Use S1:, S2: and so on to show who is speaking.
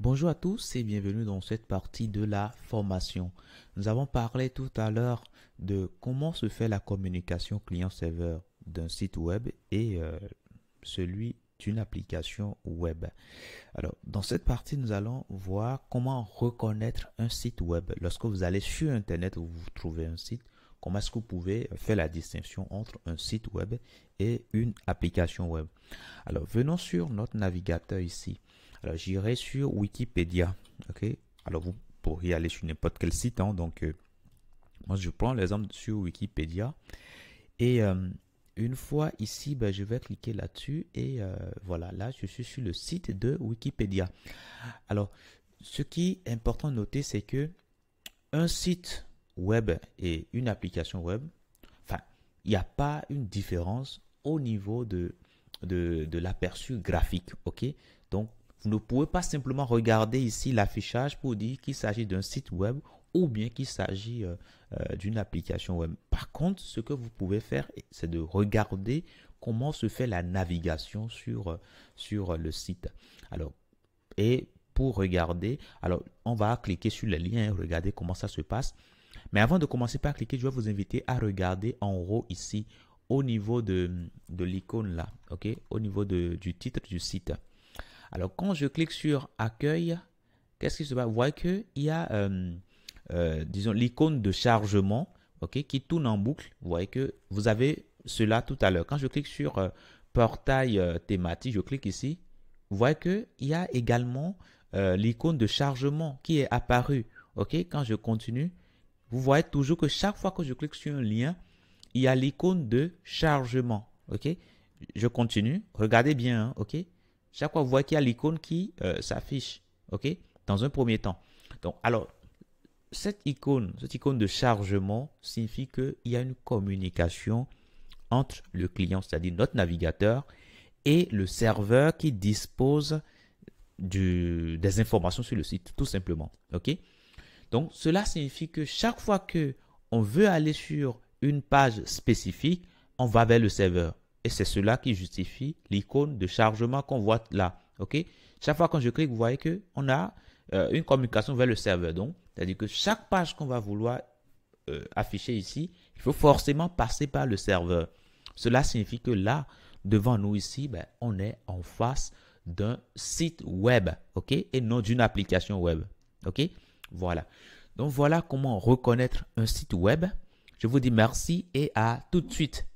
S1: Bonjour à tous et bienvenue dans cette partie de la formation. Nous avons parlé tout à l'heure de comment se fait la communication client-serveur d'un site web et euh, celui d'une application web. Alors, dans cette partie, nous allons voir comment reconnaître un site web. Lorsque vous allez sur Internet où vous trouvez un site, comment est-ce que vous pouvez faire la distinction entre un site web et une application web. Alors, venons sur notre navigateur ici. Alors j'irai sur Wikipédia. Ok. Alors vous pourriez aller sur n'importe quel site. Hein, donc euh, moi je prends l'exemple sur Wikipédia. Et euh, une fois ici, ben, je vais cliquer là-dessus. Et euh, voilà, là je suis sur le site de Wikipédia. Alors ce qui est important de noter, c'est que un site web et une application web, enfin, il n'y a pas une différence au niveau de, de, de l'aperçu graphique. OK Donc, vous ne pouvez pas simplement regarder ici l'affichage pour dire qu'il s'agit d'un site web ou bien qu'il s'agit euh, euh, d'une application web. Par contre, ce que vous pouvez faire, c'est de regarder comment se fait la navigation sur, euh, sur le site. Alors, et pour regarder, alors on va cliquer sur les liens et regarder comment ça se passe. Mais avant de commencer par cliquer, je vais vous inviter à regarder en haut ici, au niveau de, l'icône là, ok, au niveau du titre du site. Alors, quand je clique sur Accueil, qu'est-ce qui se passe Vous voyez qu'il y a, euh, euh, disons, l'icône de chargement ok, qui tourne en boucle. Vous voyez que vous avez cela tout à l'heure. Quand je clique sur euh, Portail thématique, je clique ici. Vous voyez qu'il y a également l'icône de chargement qui est apparue. OK, quand je continue, vous voyez toujours que chaque fois que je clique sur un lien, il y a l'icône de chargement. OK, je continue. Regardez bien. Hein, OK, chaque fois, vous voyez qu'il y a l'icône qui euh, s'affiche, OK, dans un premier temps. Donc, alors, cette icône, cette icône de chargement signifie qu'il y a une communication entre le client, c'est-à-dire notre navigateur, et le serveur qui dispose des informations sur le site, tout simplement. OK Donc, cela signifie que chaque fois que on veut aller sur une page spécifique, on va vers le serveur. Et c'est cela qui justifie l'icône de chargement qu'on voit là. OK Chaque fois quand je clique, vous voyez qu'on a euh, une communication vers le serveur. Donc, c'est-à-dire que chaque page qu'on va vouloir euh, afficher ici, il faut forcément passer par le serveur. Cela signifie que là, devant nous ici, ben, on est en face d'un site web, ok, et non d'une application web, ok. Voilà. Donc voilà comment reconnaître un site web. Je vous dis merci et à tout de suite.